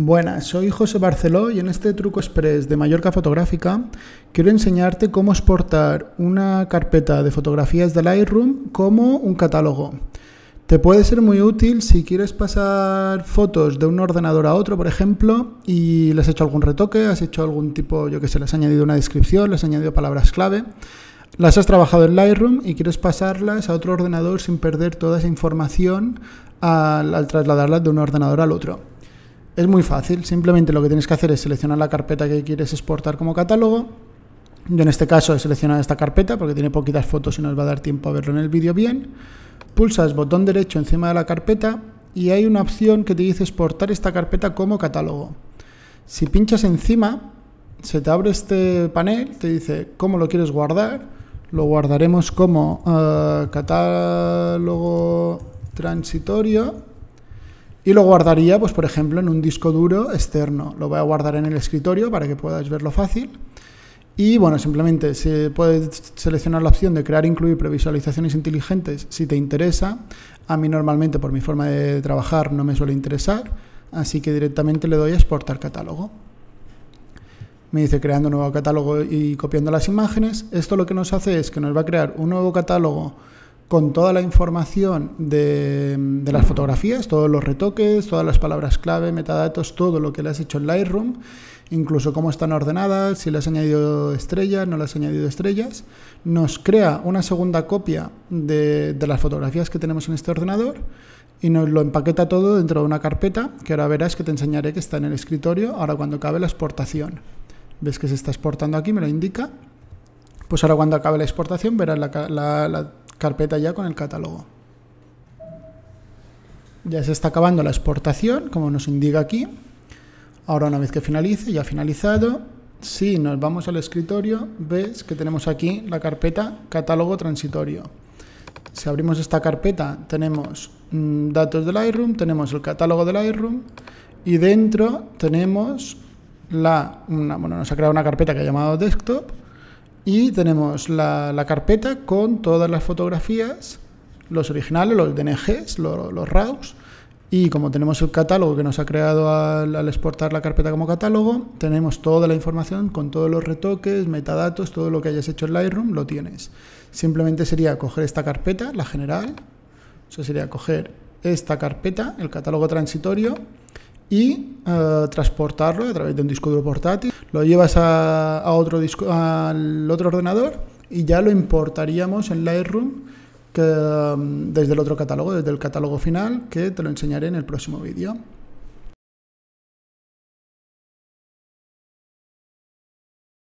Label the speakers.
Speaker 1: Buenas, soy José Barceló y en este truco express de Mallorca Fotográfica quiero enseñarte cómo exportar una carpeta de fotografías de Lightroom como un catálogo. Te puede ser muy útil si quieres pasar fotos de un ordenador a otro, por ejemplo, y le has hecho algún retoque, has hecho algún tipo, yo que sé, les has añadido una descripción, les has añadido palabras clave, las has trabajado en Lightroom y quieres pasarlas a otro ordenador sin perder toda esa información al, al trasladarlas de un ordenador al otro. Es muy fácil, simplemente lo que tienes que hacer es seleccionar la carpeta que quieres exportar como catálogo. Yo en este caso he seleccionado esta carpeta porque tiene poquitas fotos y nos va a dar tiempo a verlo en el vídeo bien. Pulsas botón derecho encima de la carpeta y hay una opción que te dice exportar esta carpeta como catálogo. Si pinchas encima, se te abre este panel, te dice cómo lo quieres guardar. Lo guardaremos como eh, catálogo transitorio y lo guardaría, pues por ejemplo, en un disco duro externo. Lo voy a guardar en el escritorio para que puedas verlo fácil. Y bueno, simplemente se puede seleccionar la opción de crear, incluir previsualizaciones inteligentes si te interesa. A mí normalmente por mi forma de trabajar no me suele interesar, así que directamente le doy a exportar catálogo. Me dice creando nuevo catálogo y copiando las imágenes. Esto lo que nos hace es que nos va a crear un nuevo catálogo con toda la información de, las fotografías, todos los retoques, todas las palabras clave, metadatos, todo lo que le has hecho en Lightroom, incluso cómo están ordenadas, si le has añadido estrellas, no le has añadido estrellas, nos crea una segunda copia de, las fotografías que tenemos en este ordenador y nos lo empaqueta todo dentro de una carpeta que ahora verás que te enseñaré que está en el escritorio, ahora cuando acabe la exportación. ¿Ves que se está exportando aquí? Me lo indica. Pues ahora cuando acabe la exportación verás la carpeta ya con el catálogo. Ya se está acabando la exportación, como nos indica aquí. Ahora una vez que finalice, ya finalizado, si nos vamos al escritorio, ves que tenemos aquí la carpeta catálogo transitorio. Si abrimos esta carpeta, tenemos mm, datos del Lightroom, tenemos el catálogo del Lightroom y dentro tenemos la... Una, bueno, nos ha creado una carpeta que ha llamado desktop, y tenemos la, la carpeta con todas las fotografías, los originales, los DNGs, los, los RAWs. Y como tenemos el catálogo que nos ha creado al, exportar la carpeta como catálogo, tenemos toda la información con todos los retoques, metadatos, todo lo que hayas hecho en Lightroom, lo tienes. Simplemente sería coger esta carpeta, la general, eso sería coger esta carpeta, el catálogo transitorio, y eh, transportarlo a través de un disco duro portátil lo llevas a, otro disco, al otro ordenador y ya lo importaríamos en Lightroom mm, desde el otro catálogo, desde el catálogo final, que te lo enseñaré en el próximo vídeo.